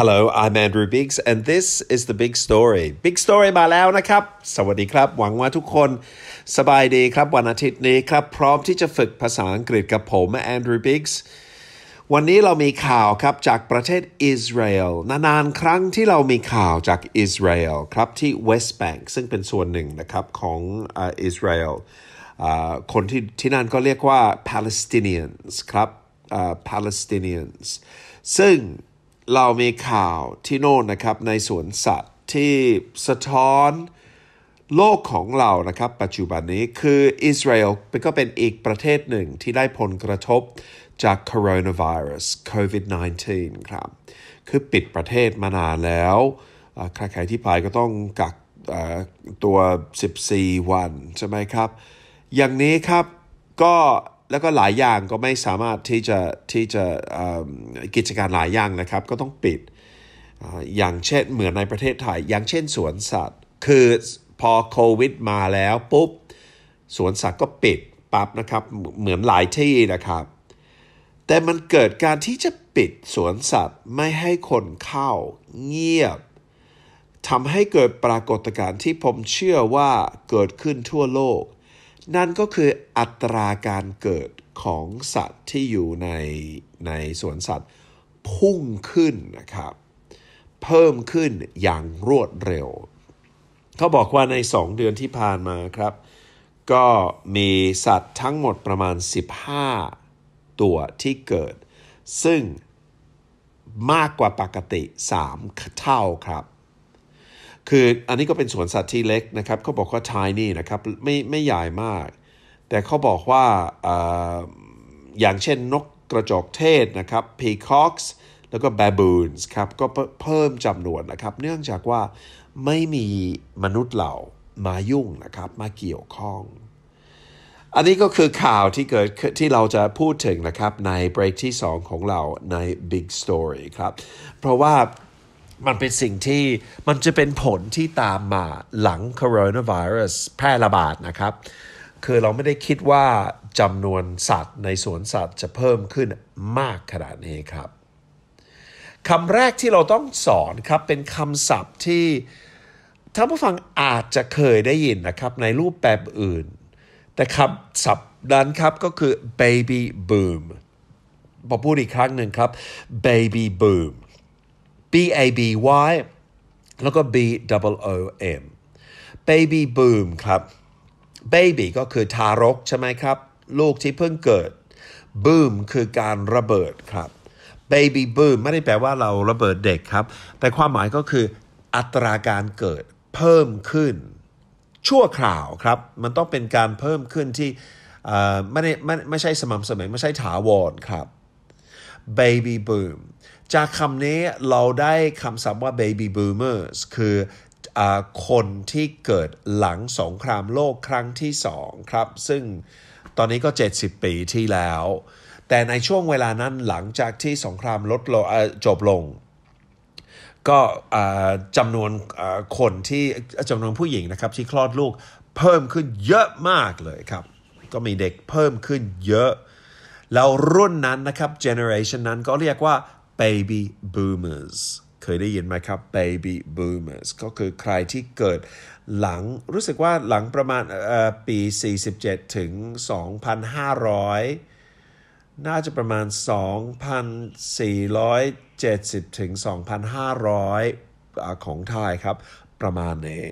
Hello I'm Andrew Biggs and this is the big story big story มาแล้วนะครับ สวัสดีครับ หวังว่าทุกคนสบายดีครับ วันอาทิตย์นี้ครับ พร้อมที่จะฝึกภาษาอังกฤษกับผม Andrew Biggs วันนี้เรามีข่าวครับ จากประเทศอิสราเอล นานนครั้งที่เรามีข่าวจากอิสราเอลครับที่เวสต์แบงก์ซึ่งเป็นส่วนหนึ่งนะครับ ของอิสราเอลคนที่ที่นั่นก็เรียกว่า Palestinians ครับ Palestinians ซึ่งเรามีข่าวที่โน่นนะครับในสวนสัตว์ที่สะท้อนโลกของเรานะครับปัจจุบันนี้คืออิสราเอลก็เป็นอีกประเทศหนึ่งที่ได้ผลกระทบจากโคโรนาไวรัสโควิด -19 ครับ คือปิดประเทศมานานแล้วใครๆที่ไปก็ต้องกักตัว 14 วัน ใช่ไหมครับ อย่างนี้ครับก็แล้วก็หลายอย่างก็ไม่สามารถที่จะที่จะกิจการหลายอย่างนะครับ ก็ต้องปิดอย่างเช่นเหมือนในประเทศไทยอย่างเช่น สวนสัตว์คือพอโควิดมาแล้วปุ๊บสวนสัตว์ก็ปิดปั๊บนะครับเหมือนหลายที่นะครับ แต่มันเกิดการที่จะปิดสวนสัตว์ไม่ให้คนเข้าเงียบทำให้เกิดปรากฏการณ์ที่ผมเชื่อว่าเกิดขึ้นทั่วโลกนั่นก็คืออัตราการเกิดของสัตว์ที่อยู่ในในสวนสัตว์พุ่งขึ้นนะครับ เพิ่มขึ้นอย่างรวดเร็ว เขาบอกว่าใน2เดือนที่ผ่านมาครับ ก็มีสัตว์ทั้งหมดประมาณ 15 ตัวที่เกิด ซึ่งมากกว่าปกติ3เท่าครับคืออันนี้ก็เป็นสวนสัตว์ที่เล็กนะครับเขาบอกว่า tiny นะครับ ไม่ไม่ใหญ่มาก แต่เขาบอกว่าอย่างเช่นนกกระจอกเทศนะครับ peacocks แล้วก็ baboons ครับ ก็เพิ่มจำนวนนะครับ เนื่องจากว่าไม่มีมนุษย์เหล่ามายุ่งนะครับ มาเกี่ยวข้อง อันนี้ก็คือข่าวที่เกิดที่เราจะพูดถึงนะครับ ในเบรกที่ 2 ของเราใน Big Story ครับ เพราะว่ามันเป็นสิ่งที่มันจะเป็นผลที่ตามมาหลังโคโรนาไวรัสแพร่ระบาดนะครับ คือเราไม่ได้คิดว่าจำนวนสัตว์ในสวนสัตว์จะเพิ่มขึ้นมากขนาดนี้ครับคำแรกที่เราต้องสอนครับ เป็นคำศัพท์ที่ท่านผู้ฟังอาจจะเคยได้ยินนะครับ ในรูปแบบอื่น แต่คำศัพท์นั้นครับก็คือ baby boom พอพูดอีกครั้งหนึ่งครับ baby boom B A B Y แล้วก็ B double O M baby boom ครับ baby ก็คือทารกใช่ไหมครับ ลูกที่เพิ่งเกิด boom คือการระเบิดครับ baby boom ไม่ได้แปลว่าเราระเบิดเด็กครับ แต่ความหมายก็คือ อัตราการเกิด เพิ่มขึ้น ชั่วคราวครับ มันต้องเป็นการเพิ่มขึ้นที่ไม่ได้ไม่ไม่ใช่สม่ำเสมอไม่ใช่ถาวรครับ baby boom จากคำนี้เราได้คำศัพท์ว่า baby boomers คืออคนที่เกิดหลังสงครามโลกครั้งที่สองครับ ซึ่งตอนนี้ก็ 70 ปีที่แล้ว แต่ในช่วงเวลานั้นหลังจากที่สงครามลดลงจบลง ก็จำนวนคนที่จำนวนผู้หญิงนะครับที่คลอดลูกเพิ่มขึ้นเยอะมากเลยครับ ก็มีเด็กเพิ่มขึ้นเยอะ แล้วรุ่นนั้นนะครับเจเนอเรชันนั้นก็เรียกว่า baby boomers เคยได้ยินไหมครับ baby boomers ก็คือใครที่เกิดหลังรู้สึกว่าหลังประมาณปี 47 ถึง 2,500 น่าจะประมาณ 2,470 ถึง 2,500 ของไทยครับ ประมาณนี้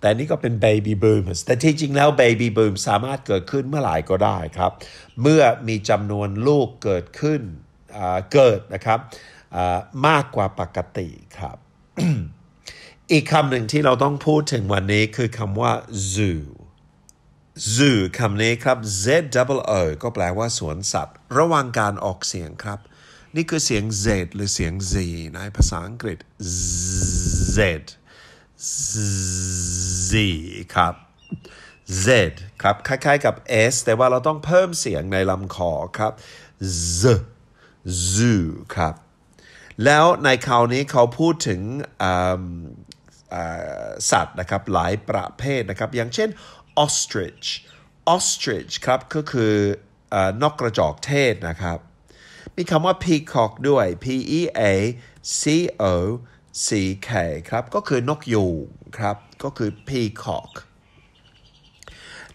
แต่นี่ก็เป็น baby boomers แต่ที่จริงแล้ว baby boom สามารถเกิดขึ้นเมื่อไหร่ก็ได้ครับ เมื่อมีจำนวนลูกเกิดขึ้นเกิดนะครับมากกว่าปกติครับ อีกคำหนึ่งที่เราต้องพูดถึงวันนี้คือคำว่า zoo zoo คำนี้ครับ z o o ก็แปลว่าสวนสัตว์ ระวังการออกเสียงครับ นี่คือเสียง z หรือเสียง z ในภาษาอังกฤษ z z ครับ z ครับคล้ายๆกับ s แต่ว่าเราต้องเพิ่มเสียงในลำคอครับ z zoo ครับ แล้วในคราวนี้เขาพูดถึงสัตว์นะครับ หลายประเภทนะครับ อย่างเช่น ostrich ostrich ครับก็คือนกกระจอกเทศนะครับ มีคำว่า peacock ด้วย p e a c o c k ครับก็คือนกยูงครับ ก็คือ peacock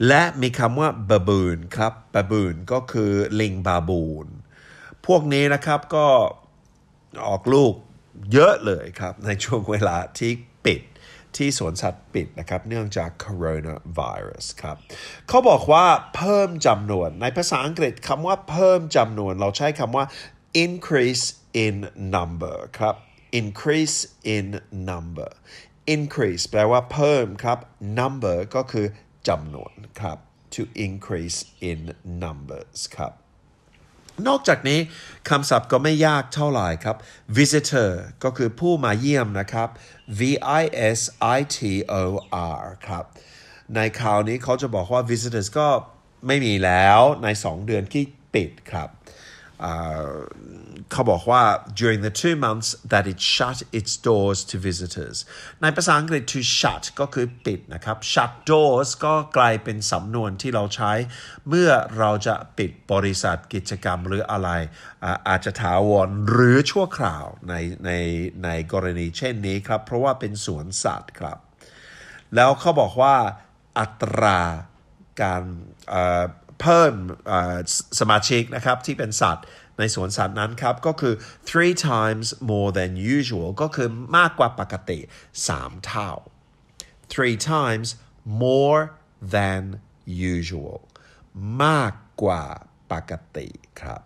และมีคำว่า baboon ครับ baboon ก็คือลิงบาบูนพวกนี้นะครับ ก็ออกลูกเยอะเลยครับ ในช่วงเวลาที่ปิด ที่สวนสัตว์ปิดนะครับเนื่องจากโคโรนาไวรัสครับ เขาบอกว่าเพิ่มจำนวน ในภาษาอังกฤษคำว่าเพิ่มจำนวน เราใช้คำว่า increase in number ครับ increase in number increase แปลว่าเพิ่มครับ number ก็คือจำนวนครับ to increase in numbers ครับนอกจากนี้คำศัพท์ก็ไม่ยากเท่าไหร่ครับ visitor ก็คือผู้มาเยี่ยมนะครับ v i s i t o r ครับ ในคราวนี้เขาจะบอกว่า visitors ก็ไม่มีแล้วใน 2 เดือนที่ปิดครับเขาบอกว่า during the two months that it shut its doors to visitors ในภาษาอังกฤษ to shut ก็คือปิดนะครับ shut doors ก็กลายเป็นสำนวนที่เราใช้ เมื่อเราจะปิดบริษัทกิจกรรมหรืออะไรอาจจะถาวรหรือชั่วคราวในในในกรณีเช่นนี้ครับ เพราะว่าเป็นสวนสัตว์ครับ แล้วเขาบอกว่าอัตราการเพิ่มสมาชิกนะครับ ที่เป็นสัตว์ในสวนสัตว์นั้นครับก็คือ three times more than usual ก็คือมากกว่าปกติ 3 เท่า three times more than usual มากกว่าปกติครับ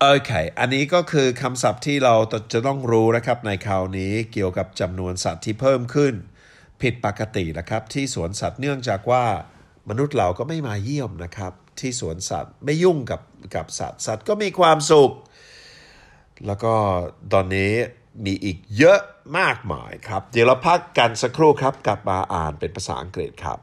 โอเค อันนี้ก็คือคำศัพท์ที่เราจะต้องรู้นะครับในคราวนี้เกี่ยวกับจำนวนสัตว์ที่เพิ่มขึ้นผิดปกตินะครับ ที่สวนสัตว์เนื่องจากว่ามนุษย์เราก็ไม่มาเยี่ยมนะครับที่สวนสัตว์ไม่ยุ่งกับกับสัตว์สัตว์ก็มีความสุข แล้วก็ตอนนี้มีอีกเยอะมากมายครับเดี๋ยวเราพักกันสักครู่ครับกลับมาอ่านเป็นภาษาอังกฤษครับ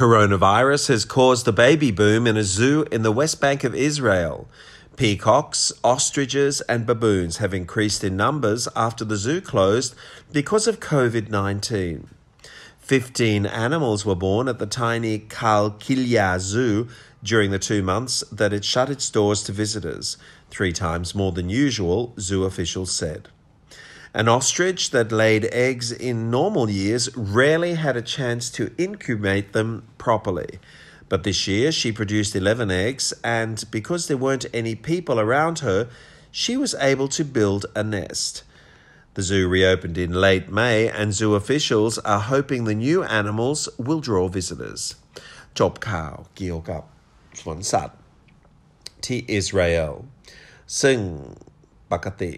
Coronavirus has caused a baby boom in a zoo in the West Bank of Israel. Peacocks, ostriches, and baboons have increased in numbers after the zoo closed because of COVID 19. 15 animals were born at the tiny Kalkilia Zoo during the two months that it shut its doors to visitors, three times more than usual, zoo officials said. An ostrich that laid eggs in normal years rarely had a chance to incubate them properly. But this year she produced 11 eggs, and because there weren't any people around her, she was able to build a nest. The zoo reopened in late May, and zoo officials are hoping the new animals will draw visitors. จบข่าวเกี่ยวกับสวนสัตว์ที่อิสราเอล ซึ่งปกติ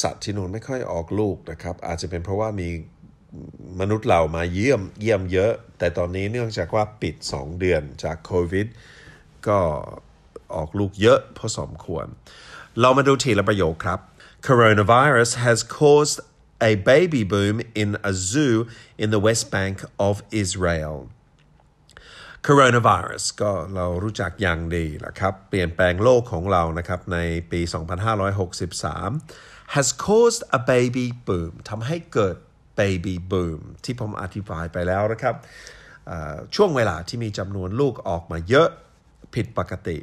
สัตว์ที่นู่นไม่ค่อยออกลูกนะครับ อาจจะเป็นเพราะว่ามีมนุษย์เรามาเยี่ยมเยี่ยมเยอะ แต่ตอนนี้เนื่องจากว่าปิด 2เดือนจากโควิด ก็ออกลูกเยอะ พอสมควร เรามาดูทีละประโยคครับ Coronavirus has caused a baby boom in a zoo in the West Bank of Israel coronavirus ก็เรารู้จักอย่างดีนะครับ เปลี่ยนแปลงโลกของเรานะครับในปี 2563 has caused a baby boom ทำให้เกิด baby boom ที่ผมอธิบายไปแล้วนะครับช่วงเวลาที่มีจำนวนลูกออกมาเยอะผิดปกติ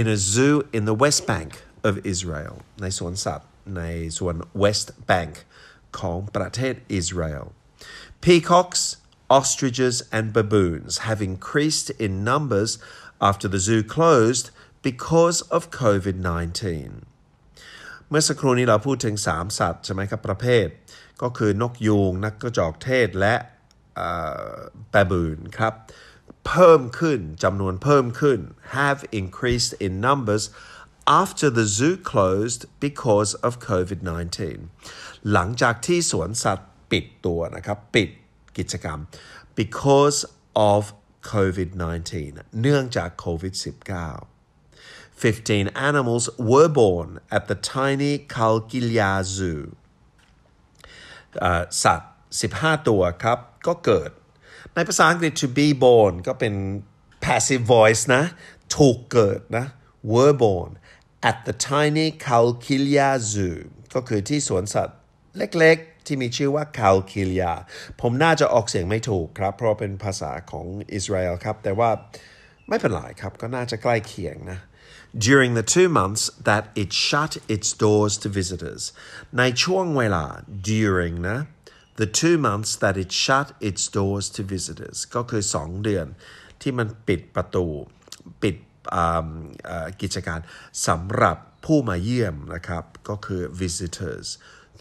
in a zoo in the West Bank of Israel ในสวนสัตว์ในส่วน West Bank ของประเทศอิสราเอล Peacocks ostriches and baboons have increased in numbers after the zoo closed because of COVID-19 เมื่อสักครู่นี้เราพูดถึง3ก็คือ นกยูงนักกระจอกเทศและแปรบืนครับ เพิ่มขึ้นจำนวนเพิ่มขึ้น have increased in numbers after the zoo closed because of COVID-19 หลังจากที่สวนสัตว์ปิดตัวนะครับ ปิดกิจกรรม because of COVID-19 เนื่องจากโควิด -19 15 animals were born at the tiny Kalkilia Zoo สัตว์ 15 ตัวครับ ก็เกิด ในภาษาอังกฤษ to be born ก็เป็น passive voice นะ ถูกเกิดนะ were born at the tiny Kalkilia Zoo ก็คือที่สวนสัตว์เล็กๆที่มีชื่อว่า Kalkilia ผมน่าจะออกเสียงไม่ถูกครับ เพราะเป็นภาษาของอิสราเอลครับ แต่ว่าไม่เป็นไรครับ ก็น่าจะใกล้เคียงนะ during the two months that it shut its doors to visitors. Nei chuang wela during na the two months that it shut its doors to visitors ก็คือสองเดือนที่มันปิดประตูปิดกิจการสำหรับผู้มาเยี่ยมนะครับก็คือ um, uh, visitors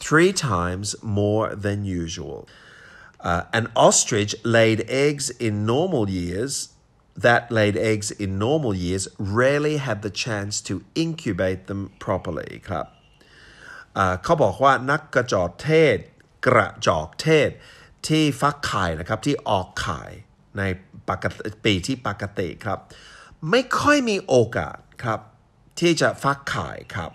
three times more than usual uh, an ostrich laid eggs in normal years that laid eggs in normal years rarely had the chance to incubate them properly ครับเขาบอกว่านักกระจอกเทศ กระจอกเทศ ที่ฟักไข่นะครับ ที่ออกไข่ในปปีที่ปกติ ครับ ไม่ค่อยมีโอกาส ครับ ที่จะฟักไข่ครับ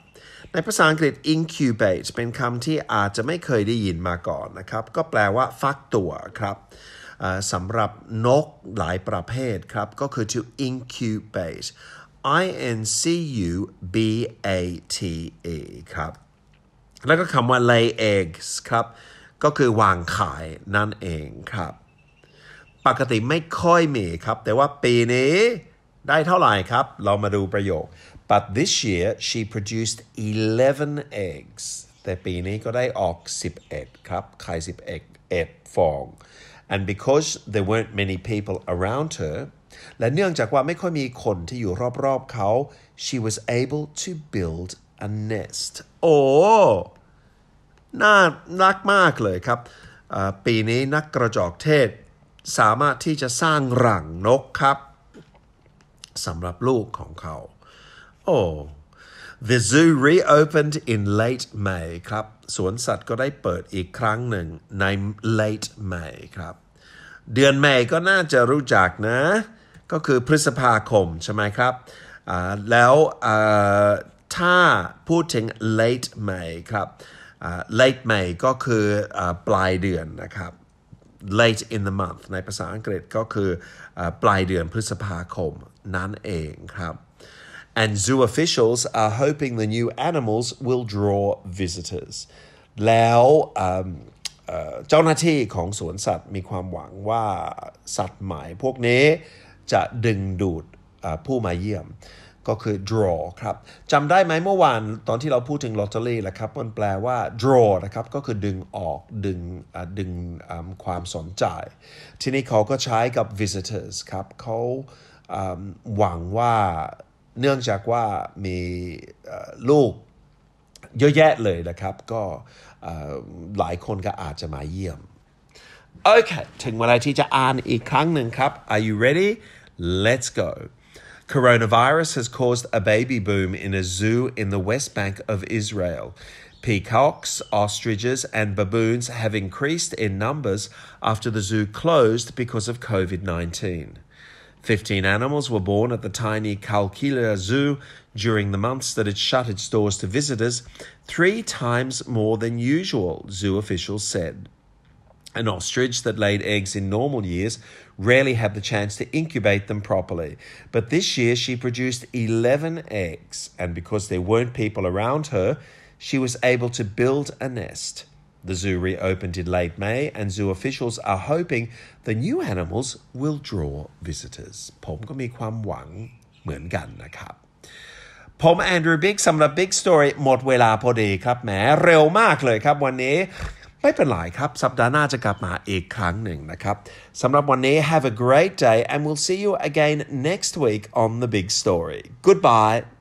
ในภาษาอังกฤษ incubate เป็นคำที่อาจจะไม่เคยได้ยินมาก่อนนะครับ ก็แปลว่า ฟักตัวครับสำหรับนกหลายประเภทครับ ก็คือ to incubate i n c u b a t e ครับ แล้วก็คำว่า lay eggs ครับ ก็คือวางขายนั่นเองครับ ปกติไม่ค่อยมีครับ แต่ว่าปีนี้ได้เท่าไหร่ครับเรามาดูประโยค but this year she produced 11 eggs แต่ปีนี้ก็ได้ออก 11 ครับ ไข่ 11 1ฟอง and because there weren't many people around her และเนื่องจากว่าไม่ค่อยมีคนที่อยู่รอบๆเขา she was able to build a nest โอ้น่ารักมากเลยครับ ปีนี้นักกระจอกเทศ สามารถที่จะสร้างรังนกครับสำหรับลูกของเขา โอ้ The zoo reopened in late May ครับ สวนสัตว์ก็ได้เปิดอีกครั้งหนึ่งใน late May ครับ เดือนเมย์ก็น่าจะรู้จักนะ ก็คือพฤษภาคมใช่ไหมครับ แล้วถ้าพูดถึง late May ครับ late May ก็คืออปลายเดือนนะครับ late in the month ในภาษาอังกฤษก็คือปลายเดือนพฤษภาคมนั่นเองครับ and zoo officials are hoping the new animals will draw visitors แล้วเจ้าหน้าที่ของสวนสัตว์มีความหวังว่าสัตว์ใหม่พวกนี้ จะดึงดูดผู้มาเยี่ยม ก็คือ draw ครับจำได้ไหมเมื่อวานตอนที่เราพูดถึงลอตเตอรี่แหละครับ มันแปลว่า draw นะครับ ก็คือดึงออกดึงดึงความสนใจ ที่นี่เขาก็ใช้กับ visitors ครับ เขาหวังว่าเนื่องจากว่ามีลูกเยอะแยะเลยนะครับก็หลายคนก็อาจจะมาเยี่ยมโอเคถึงเวลาที่จะอ่านอีกครั้งหนึ่งครับ Are you ready? Let's go. Coronavirus has caused a baby boom in a zoo in the West Bank of Israel. Peacocks, ostriches, and baboons have increased in numbers after the zoo closed because of COVID 19. 15 animals were born at the tiny Kalkila Zoo during the months that it shut its doors to visitors, three times more than usual, zoo officials said. An ostrich that laid eggs in normal years rarely had the chance to incubate them properly, but this year she produced 11 eggs, and because there weren't people around her, she was able to build a nest. The zoo reopened in late May, and zoo officials are hoping the new animals will draw visitors ผมก็มีความหวังเหมือนกันนะครับ ผมแอนดรูว์บิ๊กสำหรับ Big Story หมดเวลาพอดีครับ แหม เร็วมากเลยครับ วันนี้ไม่เป็นไรครับ สัปดาห์หน้าจะกลับมาอีกครั้งหนึ่งนะครับสำหรับวันนี้ have a great day and we'll see you again next week on the big story goodbye